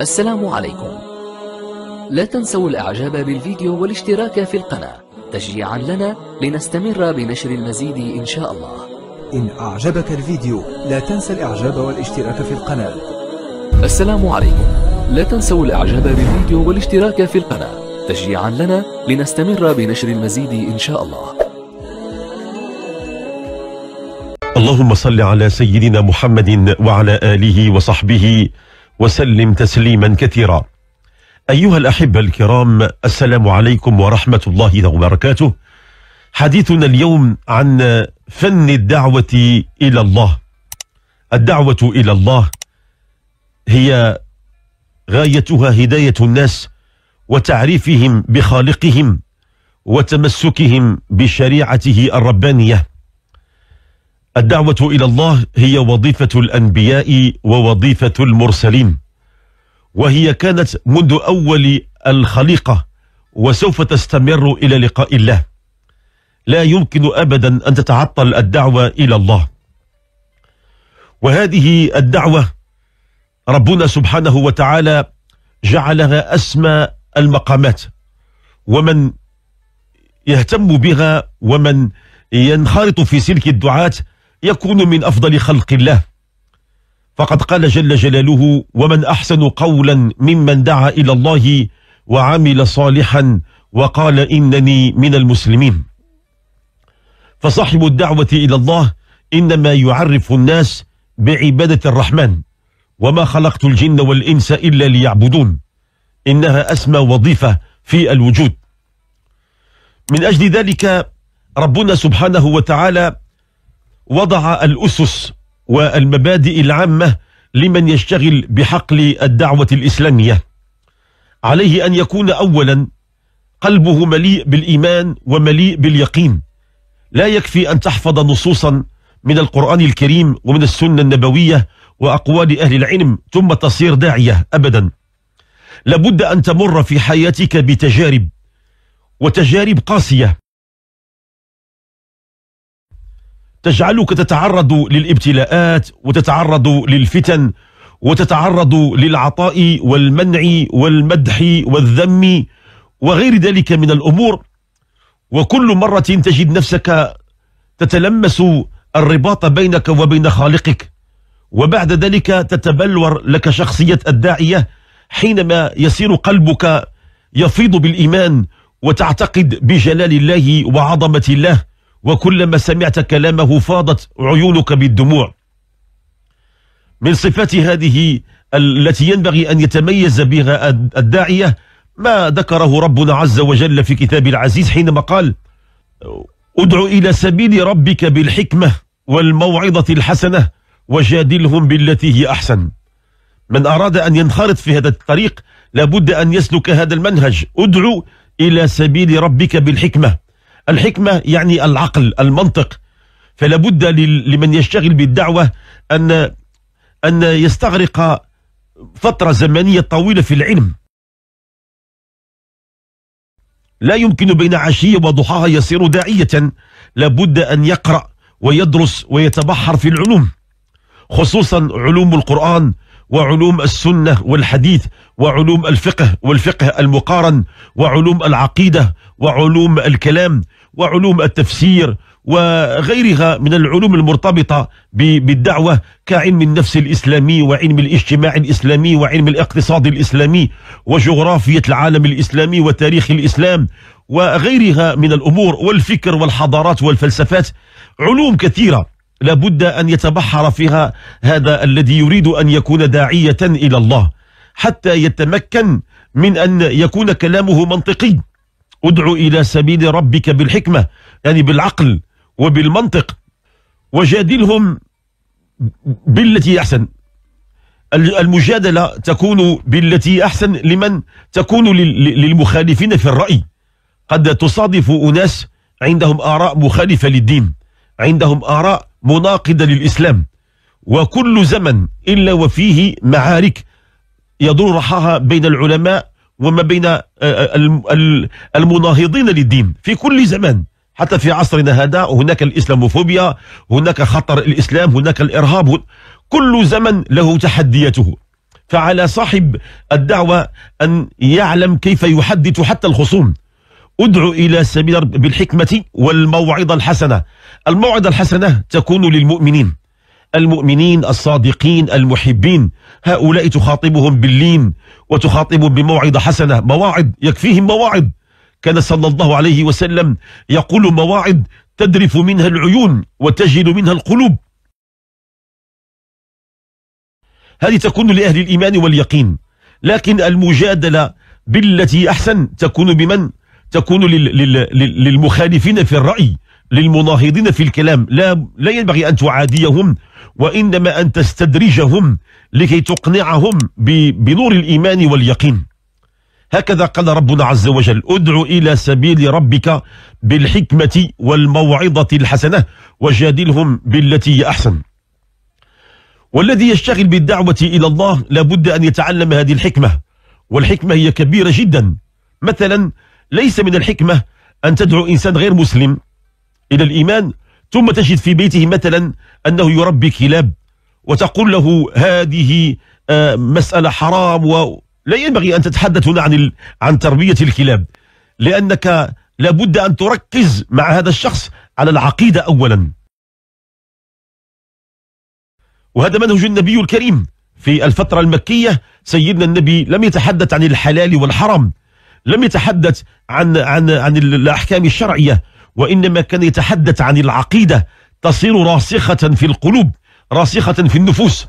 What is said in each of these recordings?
السلام عليكم لا تنسوا الاعجاب بالفيديو والاشتراك في القناة تشجيعا لنا لنستمر بنشر المزيد ان شاء الله إن أعجبك الفيديو لا تنسى الإعجاب والاشتراك في القناة السلام عليكم لا تنسوا الإعجاب بالفيديو والاشتراك في القناة تشجيعا لنا لنستمر بنشر المزيد إن شاء الله اللهم صل على سيدنا محمد وعلى آله وصحبه وسلم تسليما كثيرا أيها الأحبة الكرام السلام عليكم ورحمة الله وبركاته حديثنا اليوم عن فن الدعوة إلى الله الدعوة إلى الله هي غايتها هداية الناس وتعريفهم بخالقهم وتمسكهم بشريعته الربانية الدعوة إلى الله هي وظيفة الأنبياء ووظيفة المرسلين وهي كانت منذ أول الخليقة وسوف تستمر إلى لقاء الله لا يمكن أبدا أن تتعطل الدعوة إلى الله وهذه الدعوة ربنا سبحانه وتعالى جعلها أسمى المقامات ومن يهتم بها ومن ينخرط في سلك الدعاة يكون من أفضل خلق الله فقد قال جل جلاله ومن أحسن قولا ممن دعا إلى الله وعمل صالحا وقال إنني من المسلمين فصاحب الدعوة إلى الله إنما يعرف الناس بعبادة الرحمن وما خلقت الجن والإنس إلا ليعبدون إنها أسمى وظيفة في الوجود من أجل ذلك ربنا سبحانه وتعالى وضع الأسس والمبادئ العامة لمن يشتغل بحقل الدعوة الإسلامية عليه أن يكون أولا قلبه مليء بالإيمان ومليء باليقين لا يكفي أن تحفظ نصوصا من القرآن الكريم ومن السنة النبوية وأقوال أهل العلم ثم تصير داعية أبدا لابد أن تمر في حياتك بتجارب وتجارب قاسية تجعلك تتعرض للابتلاءات وتتعرض للفتن وتتعرض للعطاء والمنع والمدح والذم وغير ذلك من الأمور وكل مرة تجد نفسك تتلمس الرباط بينك وبين خالقك وبعد ذلك تتبلور لك شخصية الداعية حينما يصير قلبك يفيض بالإيمان وتعتقد بجلال الله وعظمة الله وكلما سمعت كلامه فاضت عيونك بالدموع من صفات هذه التي ينبغي أن يتميز بها الداعية ما ذكره ربنا عز وجل في كتاب العزيز حينما قال ادع إلى سبيل ربك بالحكمة والموعظة الحسنة وجادلهم بالتي هي أحسن من أراد أن ينخرط في هذا الطريق لابد أن يسلك هذا المنهج ادع إلى سبيل ربك بالحكمة الحكمة يعني العقل المنطق فلا بد لمن يشتغل بالدعوة أن أن يستغرق فترة زمنية طويلة في العلم لا يمكن بين عشية وضحاها يصير داعية لابد أن يقرأ ويدرس ويتبحر في العلوم خصوصا علوم القرآن وعلوم السنة والحديث وعلوم الفقه والفقه المقارن وعلوم العقيدة وعلوم الكلام وعلوم التفسير وغيرها من العلوم المرتبطة بالدعوة كعلم النفس الإسلامي وعلم الاجتماع الإسلامي وعلم الاقتصاد الإسلامي وجغرافية العالم الإسلامي وتاريخ الإسلام وغيرها من الأمور والفكر والحضارات والفلسفات علوم كثيرة لابد أن يتبحر فيها هذا الذي يريد أن يكون داعية إلى الله حتى يتمكن من أن يكون كلامه منطقي ادعو إلى سبيل ربك بالحكمة يعني بالعقل وبالمنطق وجادلهم بالتي أحسن المجادلة تكون بالتي أحسن لمن تكون للمخالفين في الرأي قد تصادف أناس عندهم آراء مخالفة للدين عندهم آراء مناقدة للإسلام وكل زمن إلا وفيه معارك يدور رحاها بين العلماء وما بين آه، آه، المناهضين للدين في كل زمان حتى في عصرنا هذا هناك الإسلاموفوبيا هناك خطر الإسلام هناك الإرهاب كل زمن له تحدياته فعلى صاحب الدعوة أن يعلم كيف يحدث حتى الخصوم ادعو إلى سبيل بالحكمة والموعظة الحسنة الموعظة الحسنة تكون للمؤمنين المؤمنين الصادقين المحبين هؤلاء تخاطبهم باللين وتخاطبهم بموعظة حسنة مواعظ يكفيهم مواعظ كان صلى الله عليه وسلم يقول مواعظ تدرف منها العيون وتجد منها القلوب هذه تكون لأهل الإيمان واليقين لكن المجادلة بالتي أحسن تكون بمن؟ تكون للمخالفين في الرأي للمناهضين في الكلام لا لا ينبغي أن تعاديهم وإنما أن تستدرجهم لكي تقنعهم بنور الإيمان واليقين هكذا قال ربنا عز وجل ادع إلى سبيل ربك بالحكمة والموعظة الحسنة وجادلهم بالتي هي أحسن والذي يشتغل بالدعوة إلى الله لابد أن يتعلم هذه الحكمة والحكمة هي كبيرة جدا مثلا ليس من الحكمة أن تدعو إنسان غير مسلم إلى الإيمان ثم تجد في بيته مثلا أنه يربي كلاب وتقول له هذه آه، مسألة حرام ولا ينبغي أن تتحدث هنا عن عن تربية الكلاب لأنك لابد أن تركز مع هذا الشخص على العقيدة أولا وهذا منهج النبي الكريم في الفترة المكية سيدنا النبي لم يتحدث عن الحلال والحرام لم يتحدث عن عن عن الأحكام الشرعية وإنما كان يتحدث عن العقيدة تصير راسخة في القلوب راسخة في النفوس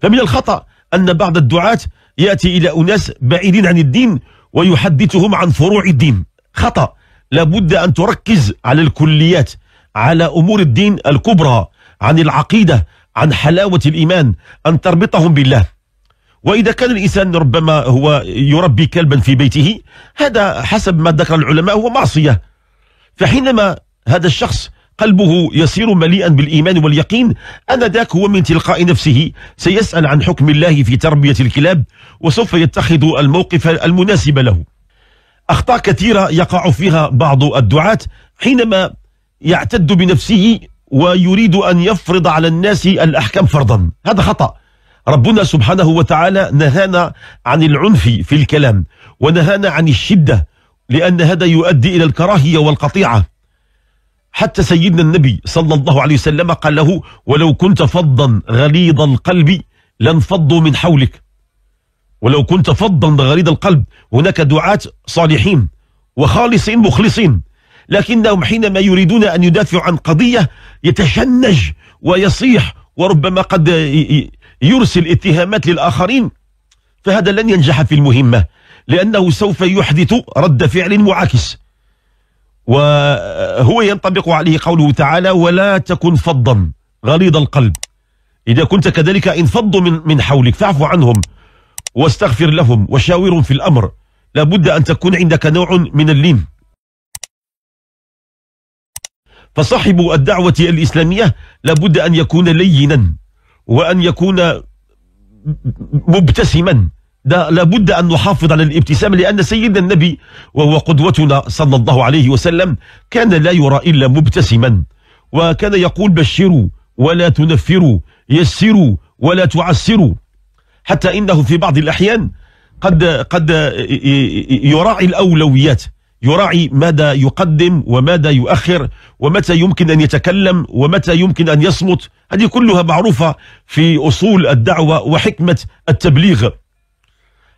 فمن الخطأ أن بعض الدعاة يأتي إلى أناس بعيدين عن الدين ويحدثهم عن فروع الدين خطأ لابد أن تركز على الكليات على أمور الدين الكبرى عن العقيدة عن حلاوة الإيمان أن تربطهم بالله وإذا كان الإنسان ربما هو يربي كلبا في بيته هذا حسب ما ذكر العلماء هو معصية فحينما هذا الشخص قلبه يصير مليئا بالإيمان واليقين أن ذاك هو من تلقاء نفسه سيسأل عن حكم الله في تربية الكلاب وسوف يتخذ الموقف المناسب له أخطاء كثيرة يقع فيها بعض الدعاة حينما يعتد بنفسه ويريد أن يفرض على الناس الأحكام فرضا هذا خطأ ربنا سبحانه وتعالى نهانا عن العنف في الكلام ونهانا عن الشدة لأن هذا يؤدي إلى الكراهية والقطيعة حتى سيدنا النبي صلى الله عليه وسلم قال له ولو كنت فظا غليظ القلب لانفضوا من حولك ولو كنت فظا غليظ القلب هناك دعاة صالحين وخالصين مخلصين لكنهم حينما يريدون أن يدافعوا عن قضية يتشنج ويصيح وربما قد يرسل اتهامات للآخرين فهذا لن ينجح في المهمة لأنه سوف يحدث رد فعل معاكس وهو ينطبق عليه قوله تعالى ولا تكن فظا غليظ القلب إذا كنت كذلك انفضوا من من حولك فاعف عنهم واستغفر لهم وشاورهم في الأمر لابد أن تكون عندك نوع من اللين فصاحب الدعوة الإسلامية لابد أن يكون لينا وأن يكون مبتسما ده لابد أن نحافظ على الابتسام لأن سيدنا النبي وهو قدوتنا صلى الله عليه وسلم كان لا يرى إلا مبتسما وكان يقول بشروا ولا تنفروا يسروا ولا تعسروا حتى إنه في بعض الأحيان قد قد يراعي الأولويات يراعي ماذا يقدم وماذا يؤخر ومتى يمكن أن يتكلم ومتى يمكن أن يصمت هذه كلها معروفة في أصول الدعوة وحكمة التبليغ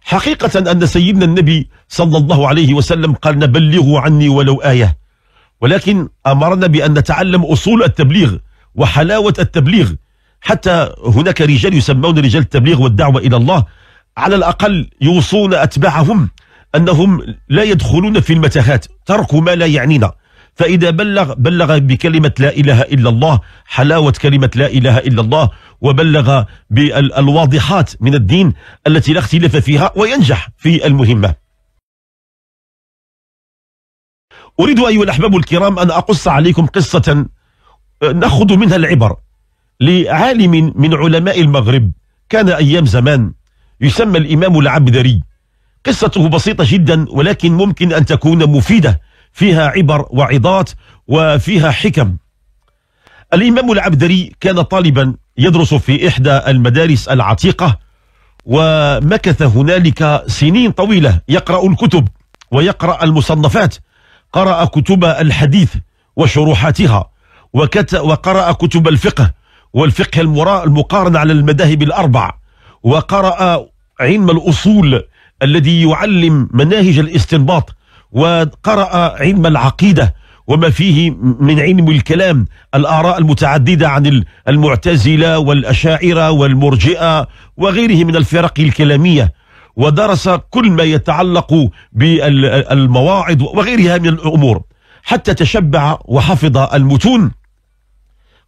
حقيقة أن سيدنا النبي صلى الله عليه وسلم قال نبلغوا عني ولو آية ولكن أمرنا بأن نتعلم أصول التبليغ وحلاوة التبليغ حتى هناك رجال يسمون رجال التبليغ والدعوة إلى الله على الأقل يوصون أتباعهم أنهم لا يدخلون في المتاهات تركوا ما لا يعنينا فإذا بلغ بلغ بكلمة لا إله إلا الله حلاوة كلمة لا إله إلا الله وبلغ بالواضحات من الدين التي لا اختلاف فيها وينجح في المهمة أريد أيها الأحباب الكرام أن أقص عليكم قصة آه، نأخذ منها العبر لعالم من علماء المغرب كان أيام زمان يسمى الإمام العبدري قصته بسيطة جدا ولكن ممكن أن تكون مفيدة فيها عبر وعظات وفيها حكم الإمام العبدري كان طالبا يدرس في إحدى المدارس العتيقة ومكث هنالك سنين طويلة يقرأ الكتب ويقرأ المصنفات قرأ كتب الحديث وشروحاتها وقرأ كتب الفقه والفقه المقارن على المذاهب الأربع وقرأ علم الأصول الذي يعلم مناهج الاستنباط وقرأ علم العقيدة وما فيه من علم الكلام الآراء المتعددة عن المعتزلة والأشاعرة والمرجئة وغيره من الفرق الكلامية ودرس كل ما يتعلق بالمواعظ وغيرها من الأمور حتى تشبع وحفظ المتون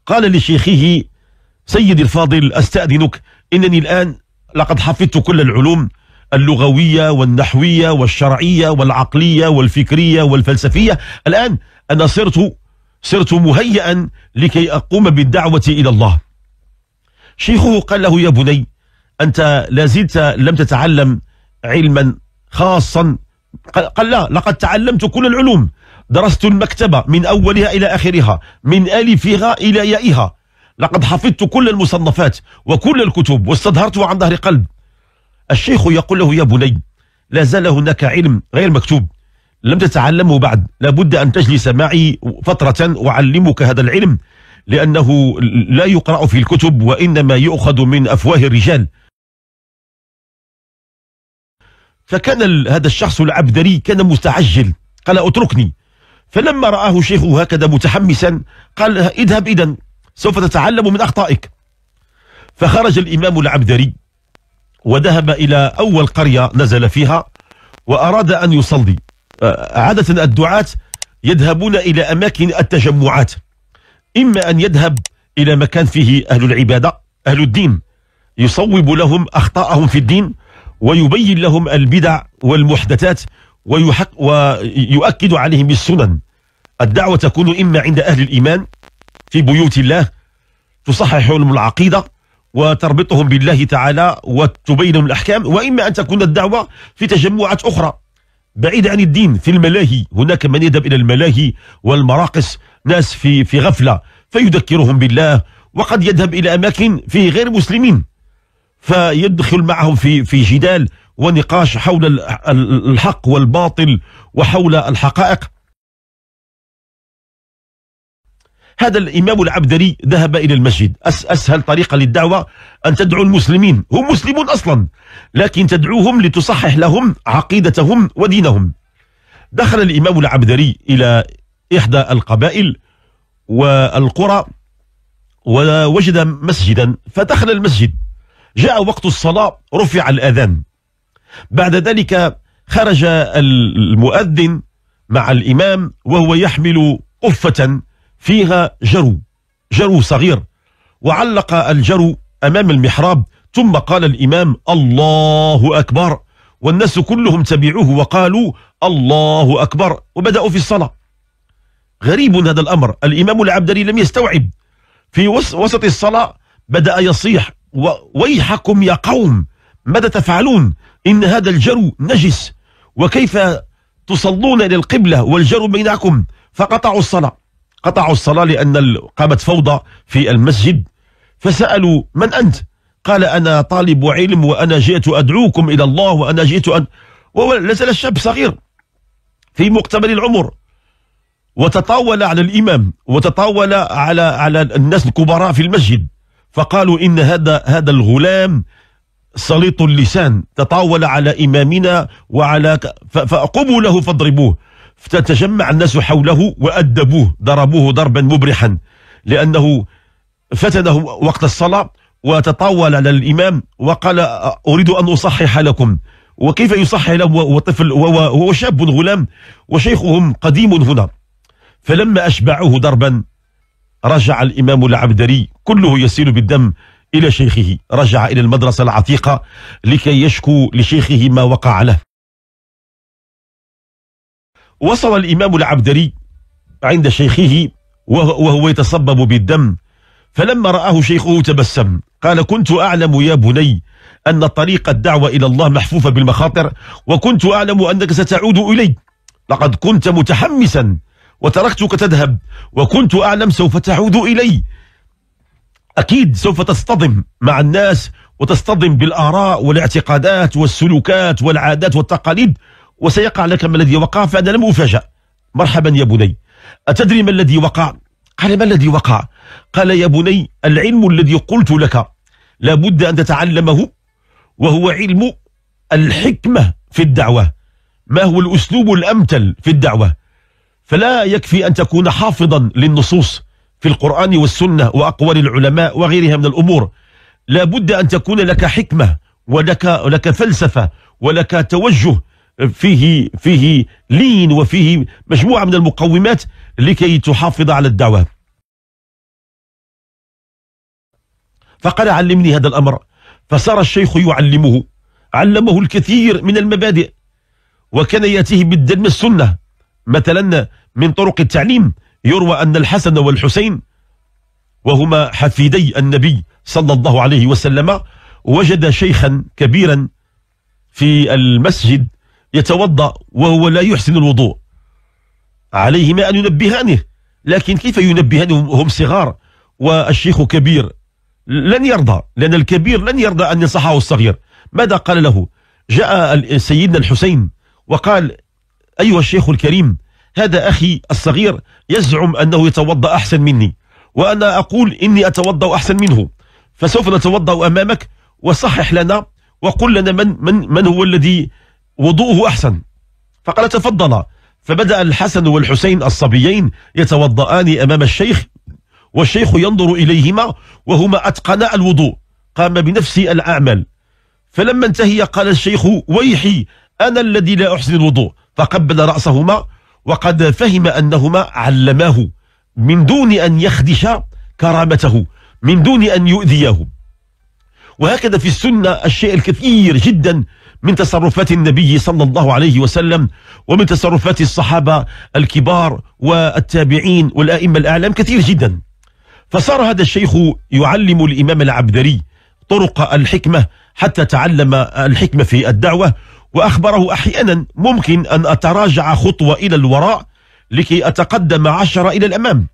قال لشيخه سيدي الفاضل أستأذنك إنني الآن لقد حفظت كل العلوم اللغوية والنحوية والشرعية والعقلية والفكرية والفلسفية الآن أنا صرت صرت مهيئا لكي أقوم بالدعوة إلى الله شيخه قال له يا بني أنت لازلت لم تتعلم علما خاصا قال لا لقد تعلمت كل العلوم درست المكتبة من أولها إلى آخرها من ألفها إلى يائها لقد حفظت كل المصنفات وكل الكتب واستظهرت عن ظهر قلب الشيخ يقول له يا بني لا زال هناك علم غير مكتوب لم تتعلمه بعد لابد أن تجلس معي فترة وعلمك هذا العلم لأنه لا يقرأ في الكتب وإنما يؤخذ من أفواه الرجال فكان هذا الشخص العبدري كان مستعجل قال اتركني فلما رآه شيخه هكذا متحمسا قال اذهب إذا سوف تتعلم من أخطائك فخرج الإمام العبدري وذهب إلى أول قرية نزل فيها وأراد أن يصلي آه، عادة الدعاة يذهبون إلى أماكن التجمعات إما أن يذهب إلى مكان فيه أهل العبادة أهل الدين يصوب لهم أخطاءهم في الدين ويبين لهم البدع والمحدثات ويحق ويؤكد عليهم السنن الدعوة تكون إما عند أهل الإيمان في بيوت الله تصحح لهم العقيدة وتربطهم بالله تعالى لهم الأحكام وإما أن تكون الدعوة في تجمعات أخرى بعيدة عن الدين في الملاهي هناك من يذهب إلى الملاهي والمراقص ناس في في غفلة فيذكرهم بالله وقد يذهب إلى أماكن فيه غير مسلمين فيدخل معهم في في جدال ونقاش حول الحق والباطل وحول الحقائق هذا الإمام العبدري ذهب إلى المسجد أس أسهل طريقة للدعوة أن تدعو المسلمين هم مسلمون أصلا لكن تدعوهم لتصحح لهم عقيدتهم ودينهم دخل الإمام العبدري إلى إحدى القبائل والقرى ووجد مسجدا فدخل المسجد جاء وقت الصلاة رفع الأذان بعد ذلك خرج المؤذن مع الإمام وهو يحمل قفة فيها جرو جرو صغير وعلق الجرو أمام المحراب ثم قال الإمام الله أكبر والناس كلهم تبعوه وقالوا الله أكبر وبدأوا في الصلاة غريب هذا الأمر الإمام العبدري لم يستوعب في وسط الصلاة بدأ يصيح ويحكم يا قوم ماذا تفعلون إن هذا الجرو نجس وكيف تصلون إلى القبلة والجرو بينكم فقطعوا الصلاة قطعوا الصلاة لأن قامت فوضى في المسجد فسألوا من أنت قال أنا طالب علم وأنا جئت أدعوكم إلى الله وأنا جئت أن لازال الشاب صغير في مقتبل العمر وتطاول على الإمام وتطاول على على الناس الكبراء في المسجد فقالوا إن هذا هذا الغلام سليط اللسان تطاول على إمامنا وعلى فقبوا له فاضربوه فتجمع الناس حوله وأدبوه ضربوه ضربا مبرحا لأنه فتنه وقت الصلاة وتطاول على الإمام وقال أريد أن أصحح لكم وكيف يصحح له وطفل وهو شاب غلام وشيخهم قديم هنا فلما أشبعوه ضربا رجع الإمام العبدري كله يسيل بالدم إلى شيخه رجع إلى المدرسة العتيقة لكي يشكو لشيخه ما وقع له وصل الإمام العبدري عند شيخه وهو يتصبب بالدم فلما رآه شيخه تبسم قال كنت أعلم يا بني أن طريق الدعوة إلى الله محفوفة بالمخاطر وكنت أعلم أنك ستعود إلي لقد كنت متحمسا وتركتك تذهب وكنت أعلم سوف تعود إلي أكيد سوف تصطدم مع الناس وتصطدم بالآراء والاعتقادات والسلوكات والعادات والتقاليد وسيقع لك ما الذي وقع فأنا لم أفاجأ مرحبا يا بني أتدري ما الذي وقع قال ما الذي وقع قال يا بني العلم الذي قلت لك لابد أن تتعلمه وهو علم الحكمة في الدعوة ما هو الأسلوب الأمثل في الدعوة فلا يكفي أن تكون حافظا للنصوص في القرآن والسنة وأقوال العلماء وغيرها من الأمور لابد أن تكون لك حكمة ولك, لك فلسفة ولك توجه فيه فيه لين وفيه مجموعة من المقومات لكي تحافظ على الدعوة فقال علمني هذا الأمر فصار الشيخ يعلمه علمه الكثير من المبادئ وكان يأتيه بالدم السنة مثلا من طرق التعليم يروى أن الحسن والحسين وهما حفيدي النبي صلى الله عليه وسلم وجد شيخا كبيرا في المسجد يتوضأ وهو لا يحسن الوضوء عليهما أن ينبهانه لكن كيف ينبهانه هم صغار والشيخ كبير لن يرضى لأن الكبير لن يرضى أن ينصحه الصغير ماذا قال له جاء سيدنا الحسين وقال أيها الشيخ الكريم هذا أخي الصغير يزعم أنه يتوضأ أحسن مني وأنا أقول إني أتوضأ أحسن منه فسوف نتوضأ أمامك وصحح لنا وقل لنا من, من, من هو الذي وضوءه أحسن فقال تفضل فبدأ الحسن والحسين الصبيين يتوضأان أمام الشيخ والشيخ ينظر إليهما وهما أتقنا الوضوء قام بنفس الأعمال فلما انتهي قال الشيخ ويحي أنا الذي لا أحسن الوضوء فقبل رأسهما وقد فهم أنهما علماه من دون أن يخدش كرامته من دون أن يؤذيه وهكذا في السنة الشيء الكثير جدا من تصرفات النبي صلى الله عليه وسلم ومن تصرفات الصحابة الكبار والتابعين والأئمة الأعلام كثير جدا فصار هذا الشيخ يعلم الإمام العبدري طرق الحكمة حتى تعلم الحكمة في الدعوة وأخبره أحيانا ممكن أن أتراجع خطوة إلى الوراء لكي أتقدم عشرة إلى الأمام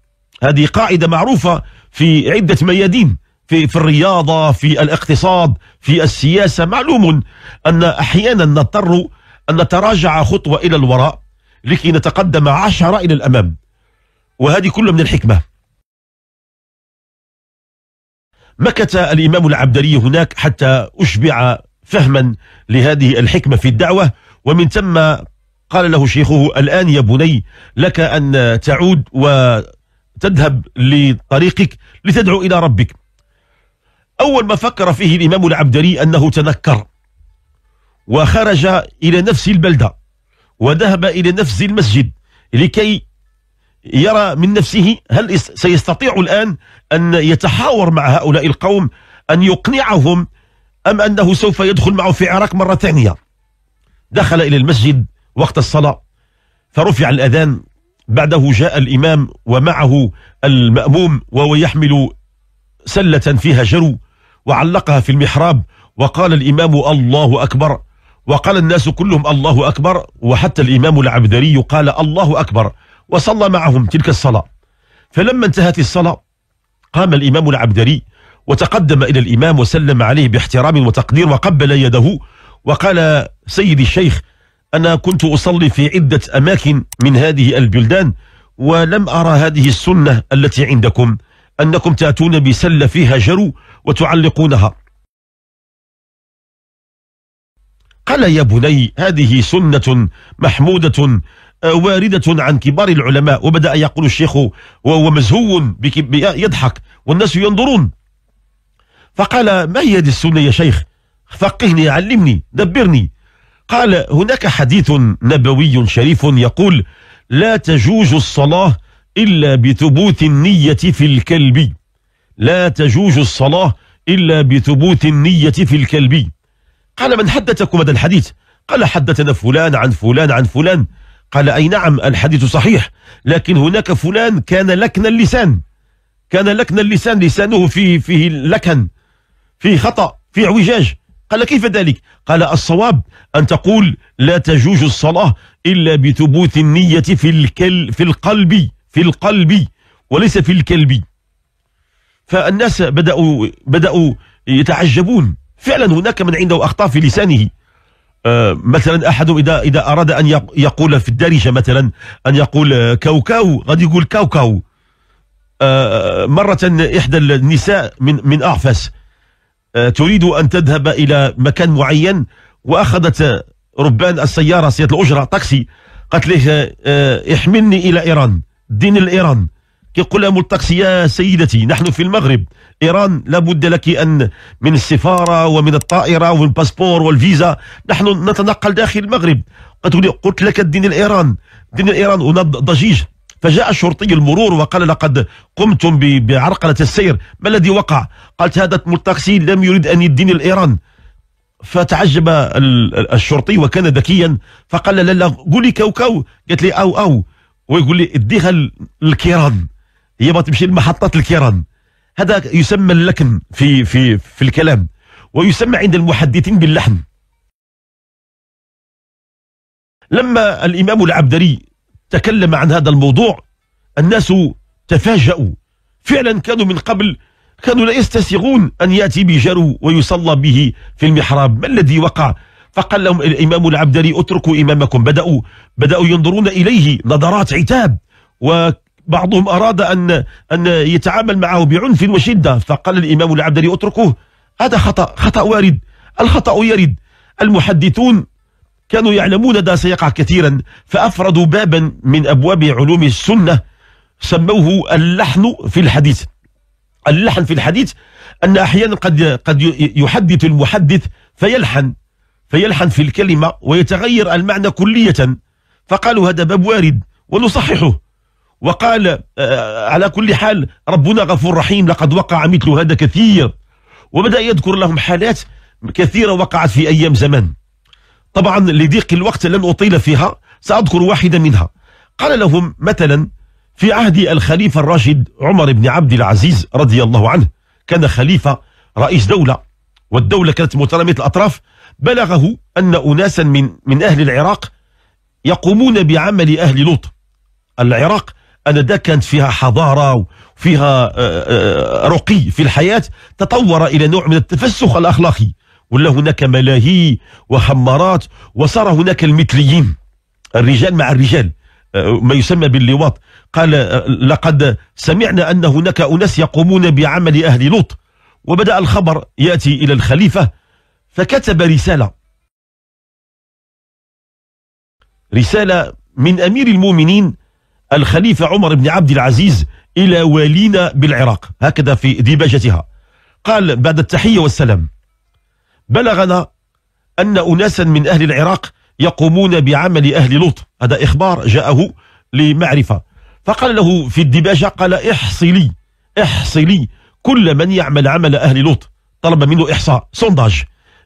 هذه قاعدة معروفة في عدة ميادين في في الرياضه في الاقتصاد في السياسه معلوم ان احيانا نضطر ان نتراجع خطوه الى الوراء لكي نتقدم عشره الى الامام وهذه كلها من الحكمه مكث الامام العبدري هناك حتى اشبع فهما لهذه الحكمه في الدعوه ومن ثم قال له شيخه الان يا بني لك ان تعود وتذهب لطريقك لتدعو الى ربك أول ما فكر فيه الإمام العبدري أنه تنكر وخرج إلى نفس البلدة وذهب إلى نفس المسجد لكي يرى من نفسه هل سيستطيع الآن أن يتحاور مع هؤلاء القوم أن يقنعهم أم أنه سوف يدخل معه في عراق مرة ثانية دخل إلى المسجد وقت الصلاة فرفع الأذان بعده جاء الإمام ومعه المأموم وهو يحمل سلة فيها جرو وعلقها في المحراب وقال الإمام الله أكبر وقال الناس كلهم الله أكبر وحتى الإمام العبدري قال الله أكبر وصلى معهم تلك الصلاة فلما انتهت الصلاة قام الإمام العبدري وتقدم إلى الإمام وسلم عليه باحترام وتقدير وقبل يده وقال سيدي الشيخ أنا كنت أصلي في عدة أماكن من هذه البلدان ولم أرى هذه السنة التي عندكم أنكم تأتون بسلة فيها جرو وتعلقونها قال يا بني هذه سنة محمودة آه، واردة عن كبار العلماء وبدأ يقول الشيخ وهو مزهو يضحك والناس ينظرون فقال ما هي هذه السنة يا شيخ فقهني علمني دبرني قال هناك حديث نبوي شريف يقول لا تجوز الصلاة إلا بثبوت النية في الكلب لا تجوز الصلاة إلا بثبوت النية في الكلب قال من حدثكم هذا الحديث قال حدثنا فلان عن فلان عن فلان قال أي نعم الحديث صحيح لكن هناك فلان كان لكن اللسان كان لكن اللسان لسانه فيه, فيه لكن فيه خطأ فيه اعوجاج قال كيف ذلك قال الصواب أن تقول لا تجوز الصلاة إلا بثبوت النية في, الكل في القلب في القلب وليس في الكلب فالناس بدأوا بدأوا يتعجبون فعلا هناك من عنده أخطاء في لسانه آه، مثلا أحد إذا إذا أراد أن يقول في الدارجة مثلا أن يقول آه، كاوكاو غادي يقول كاوكاو آه، مرة إحدى النساء من من أعفس تريد أن تذهب إلى مكان معين وأخذت ربان السيارة سيارة الأجرة تاكسي قالت له احملني إلى إيران دين الإيران كيقول لها ملتقس يا سيدتي نحن في المغرب ايران لابد لك ان من السفاره ومن الطائره والباسبور والفيزا نحن نتنقل داخل المغرب قالت لي قلت لك الدين الايران دين الايران هنا ضجيج فجاء شرطي المرور وقال لقد قمتم بعرقله السير ما الذي وقع قالت هذا ملتقسي لم يريد ان يدين الايران فتعجب الشرطي وكان ذكيا فقال لا لا قولي كوكو قالت لي او او ويقول لي اديها للكيران هي ما تمشي لمحطات الكيران هذا يسمى اللكم في في في الكلام ويسمى عند المحدثين باللحم لما الإمام العبدري تكلم عن هذا الموضوع الناس تفاجؤوا فعلا كانوا من قبل كانوا لا يستسيغون أن يأتي بجرو ويصلى به في المحراب ما الذي وقع فقال لهم الإمام العبدلي اتركوا إمامكم بدأوا بدأوا ينظرون إليه نظرات عتاب وبعضهم أراد أن أن يتعامل معه بعنف وشدة فقال الإمام العبدلي اتركوه هذا خطأ خطأ وارد الخطأ يرد المحدثون كانوا يعلمون ذا سيقع كثيرا فأفردوا بابا من أبواب علوم السنة سموه اللحن في الحديث اللحن في الحديث أن أحيانا قد قد يحدث المحدث فيلحن فيلحن في الكلمة ويتغير المعنى كلية فقالوا هذا باب وارد ونصححه وقال آه، آه، على كل حال ربنا غفور رحيم لقد وقع مثل هذا كثير وبدأ يذكر لهم حالات كثيرة وقعت في أيام زمان طبعا لضيق الوقت لن أطيل فيها سأذكر واحدة منها قال لهم مثلا في عهد الخليفة الراشد عمر بن عبد العزيز رضي الله عنه كان خليفة رئيس دولة والدولة كانت مترامية الأطراف بلغه أن أناسا من, من أهل العراق يقومون بعمل أهل لوط العراق أنذاك كانت فيها حضارة وفيها آه، آه، رقي في الحياة تطور إلى نوع من التفسخ الأخلاقي ولا هناك ملاهي وخمارات وصار هناك المثليين الرجال مع الرجال آه، ما يسمى باللواط قال لقد سمعنا أن هناك أناس يقومون بعمل أهل لوط وبدأ الخبر يأتي إلى الخليفة فكتب رسالة رسالة من أمير المؤمنين الخليفة عمر بن عبد العزيز إلى والينا بالعراق هكذا في ديباجتها قال بعد التحية والسلام بلغنا أن أناسا من أهل العراق يقومون بعمل أهل لوط هذا إخبار جاءه لمعرفة فقال له في الدباجة قال احصي لي احصي لي كل من يعمل عمل أهل لوط طلب منه إحصاء سونداج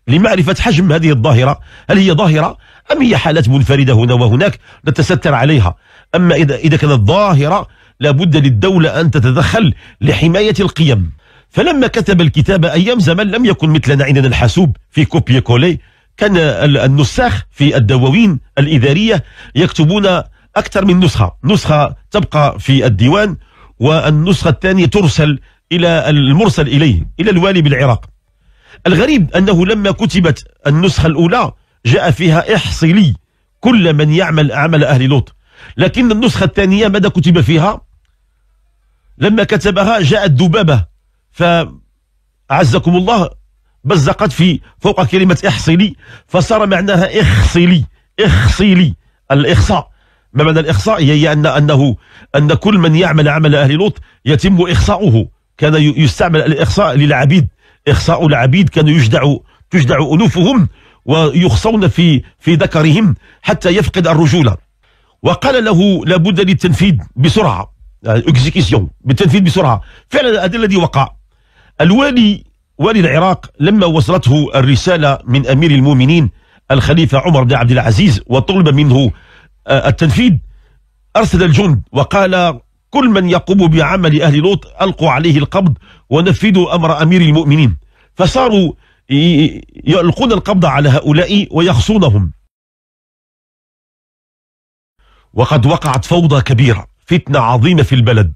لمعرفة حجم هذه الظاهرة هل هي ظاهرة أم هي حالات منفردة هنا وهناك نتستر عليها أما إذا, إذا كانت ظاهرة لابد للدولة أن تتدخل لحماية القيم فلما كتب الكتاب أيام زمان لم يكن مثلنا عندنا الحاسوب في كوبي كولي كان النساخ في الدواوين الإدارية يكتبون أكثر من نسخة نسخة تبقى في الديوان والنسخة الثانية ترسل إلى المرسل إليه إلى الوالي بالعراق الغريب أنه لما كتبت النسخة الأولى جاء فيها احصلي كل من يعمل عمل أهل لوط لكن النسخة الثانية ماذا كتب فيها لما كتبها جاءت ذبابة فعزكم الله بزقت في فوق كلمة احصلي فصار معناها اخصلي اخصلي الإخصاء ما معنى الإخصاء هي أن أنه أن كل من يعمل عمل أهل لوط يتم إخصاؤه كان يستعمل الإخصاء للعبيد إخصاء العبيد كانوا يجدع تجدع أنوفهم ويخصون في في ذكرهم حتى يفقد الرجولة وقال له لابد للتنفيذ بسرعة اكزيكيسيون يعني بالتنفيذ بسرعة فعلا هذا الذي وقع الوالي والي العراق لما وصلته الرسالة من أمير المؤمنين الخليفة عمر بن عبد العزيز وطلب منه آه، التنفيذ أرسل الجند وقال كل من يقوم بعمل أهل لوط ألقوا عليه القبض ونفذوا أمر أمير المؤمنين فصاروا يلقون القبض على هؤلاء ويخصونهم وقد وقعت فوضى كبيرة فتنة عظيمة في البلد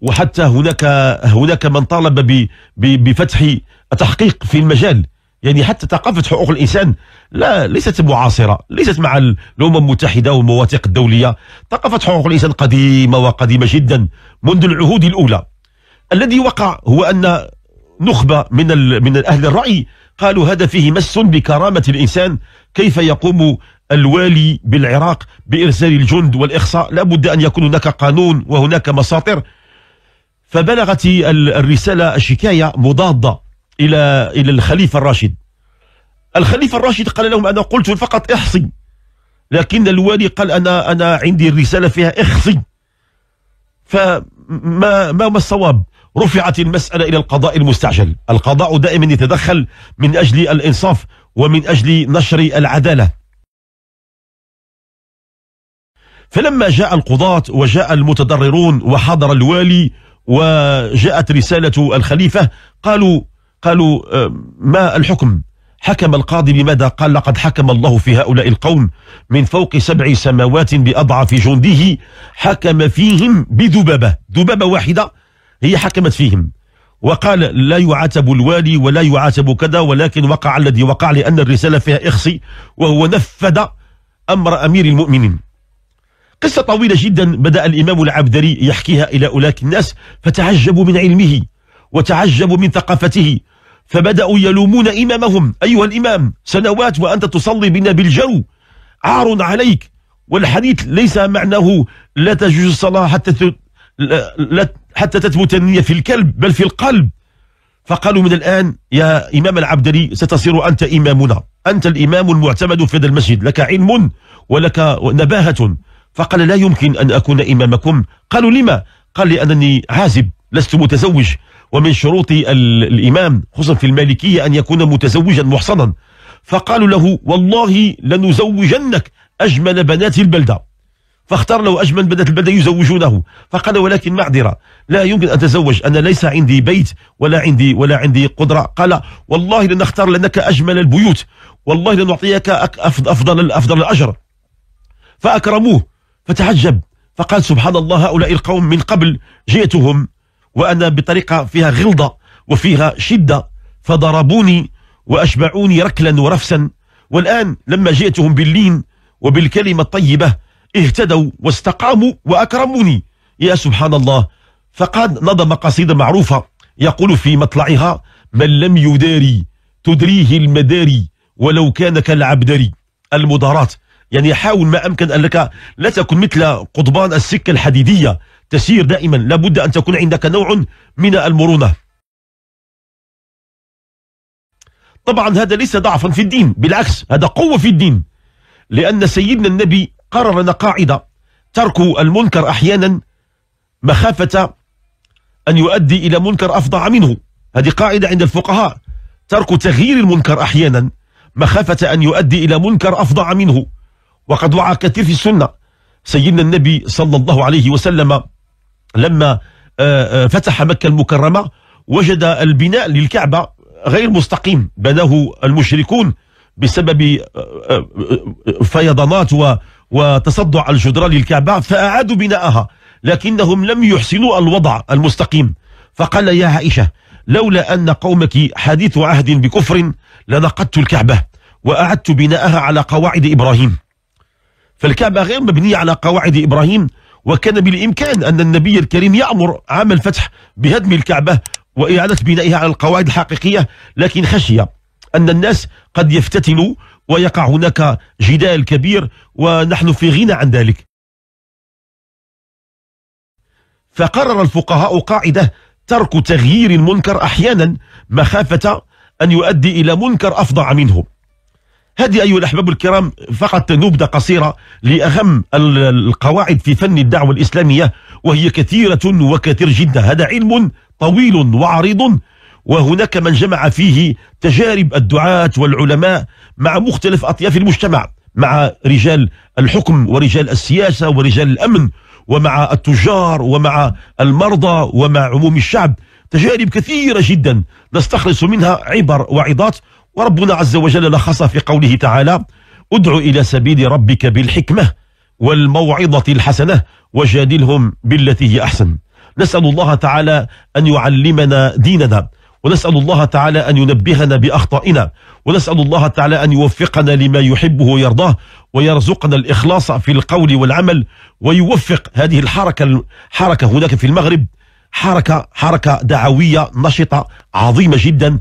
وحتى هناك هناك من طالب بفتح تحقيق في المجال يعني حتى ثقافة حقوق الإنسان لا ليست معاصرة ليست مع الأمم المتحدة والمواثيق الدولية ثقافة حقوق الإنسان قديمة وقديمة جدا منذ العهود الأولى الذي وقع هو أن نخبة من من أهل الرأي قالوا هذا فيه مس بكرامة الإنسان كيف يقوم الوالي بالعراق بإرسال الجند والإخصاء لابد أن يكون هناك قانون وهناك مساطر فبلغت الرسالة الشكاية مضادة إلى إلى الخليفة الراشد الخليفة الراشد قال لهم أنا قلت فقط احصي لكن الوالي قال أنا أنا عندي الرسالة فيها احصي فما ما ما الصواب رفعت المسألة إلى القضاء المستعجل القضاء دائما يتدخل من أجل الإنصاف ومن أجل نشر العدالة فلما جاء القضاة وجاء المتضررون وحضر الوالي وجاءت رسالة الخليفة قالوا قالوا آه، ما الحكم حكم القاضي بماذا قال لقد حكم الله في هؤلاء القوم من فوق سبع سماوات بأضعف جنده حكم فيهم بذبابة ذبابة واحدة هي حكمت فيهم وقال لا يعاتب الوالي ولا يعاتب كذا ولكن وقع الذي وقع لأن الرسالة فيها إخصي وهو نفذ أمر أمير المؤمنين قصة طويلة جدا بدأ الإمام العبدري يحكيها إلى أولاك الناس فتعجبوا من علمه وتعجبوا من ثقافته فبدأوا يلومون إمامهم أيها الإمام سنوات وأنت تصلي بنا بالجو عار عليك والحديث ليس معناه لا تجوز الصلاة حتى لا حتى تثبت النية في الكلب بل في القلب فقالوا من الآن يا إمام العبدلي ستصير أنت إمامنا أنت الإمام المعتمد في هذا المسجد لك علم ولك نباهة فقال لا يمكن أن أكون إمامكم قالوا لما قال لأنني عازب لست متزوج ومن شروط الإمام خصوصا في المالكية أن يكون متزوجا محصنا فقالوا له والله لنزوجنك أجمل بنات البلدة فاختار له أجمل بنات البلدة يزوجونه فقال ولكن معذرة لا يمكن أن أتزوج أنا ليس عندي بيت ولا عندي ولا عندي قدرة قال والله لنختار لك أجمل البيوت والله لنعطيك أفضل أفضل الأجر فأكرموه فتعجب فقال سبحان الله هؤلاء القوم من قبل جئتهم وأنا بطريقة فيها غلظة وفيها شدة فضربوني وأشبعوني ركلا ورفسا والآن لما جئتهم باللين وبالكلمة الطيبة اهتدوا واستقاموا وأكرموني يا سبحان الله فقد نظم قصيدة معروفة يقول في مطلعها من لم يداري تدريه المداري ولو كان كالعبدري المدارات يعني حاول ما أمكن أنك لا تكن مثل قضبان السكة الحديدية تسير دائما لابد أن تكون عندك نوع من المرونة طبعا هذا ليس ضعفا في الدين بالعكس هذا قوة في الدين لأن سيدنا النبي قرر لنا قاعدة ترك المنكر أحيانا مخافة أن يؤدي إلى منكر أفضع منه هذه قاعدة عند الفقهاء ترك تغيير المنكر أحيانا مخافة أن يؤدي إلى منكر أفضع منه وقد وعى كثير في السنة سيدنا النبي صلى الله عليه وسلم لما آه، آه، فتح مكة المكرمة وجد البناء للكعبة غير مستقيم بناه المشركون بسبب آه، فيضانات وتصدع الجدران للكعبة فأعادوا بناءها لكنهم لم يحسنوا الوضع المستقيم فقال يا عائشة لولا أن قومك حديث عهد بكفر لنقدت الكعبة وأعدت بناءها على قواعد إبراهيم فالكعبة غير مبنية على قواعد إبراهيم وكان بالإمكان أن النبي الكريم يأمر عام الفتح بهدم الكعبة وإعادة بنائها على القواعد الحقيقية لكن خشي أن الناس قد يفتتنوا ويقع هناك جدال كبير ونحن في غنى عن ذلك فقرر الفقهاء قاعدة ترك تغيير المنكر أحيانا مخافة أن يؤدي إلى منكر أفظع منه هذه أيها الأحباب الكرام فقط نبذة قصيرة لأهم القواعد في فن الدعوة الإسلامية وهي كثيرة وكثير جدا هذا علم طويل وعريض وهناك من جمع فيه تجارب الدعاة والعلماء مع مختلف أطياف المجتمع مع رجال الحكم ورجال السياسة ورجال الأمن ومع التجار ومع المرضى ومع عموم الشعب تجارب كثيرة جدا نستخلص منها عبر وعظات وربنا عز وجل لخص في قوله تعالى ادع إلى سبيل ربك بالحكمة والموعظة الحسنة وجادلهم بالتي هي أحسن نسأل الله تعالى أن يعلمنا ديننا ونسأل الله تعالى أن ينبهنا بأخطائنا ونسأل الله تعالى أن يوفقنا لما يحبه ويرضاه ويرزقنا الإخلاص في القول والعمل ويوفق هذه الحركة حركة هناك في المغرب حركة حركة دعوية نشطة عظيمة جدا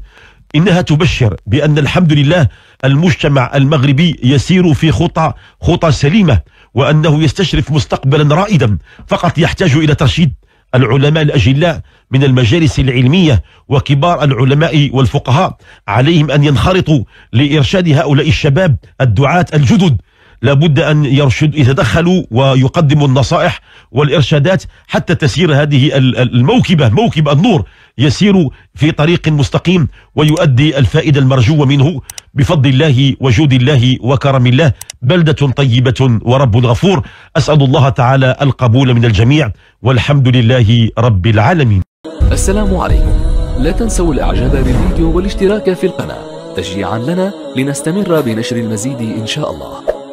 إنها تبشر بأن الحمد لله المجتمع المغربي يسير في خطى خطى سليمة وأنه يستشرف مستقبلا رائدا فقط يحتاج إلى ترشيد العلماء الأجلاء من المجالس العلمية وكبار العلماء والفقهاء عليهم أن ينخرطوا لإرشاد هؤلاء الشباب الدعاة الجدد لابد أن يرشد يتدخلوا ويقدموا النصائح والإرشادات حتى تسير هذه الموكبة موكب النور يسير في طريق مستقيم ويؤدي الفائدة المرجوة منه بفضل الله وجود الله وكرم الله بلدة طيبة ورب غفور أسأل الله تعالى القبول من الجميع والحمد لله رب العالمين السلام عليكم لا تنسوا الإعجاب بالفيديو والاشتراك في القناة تشجيعا لنا لنستمر بنشر المزيد إن شاء الله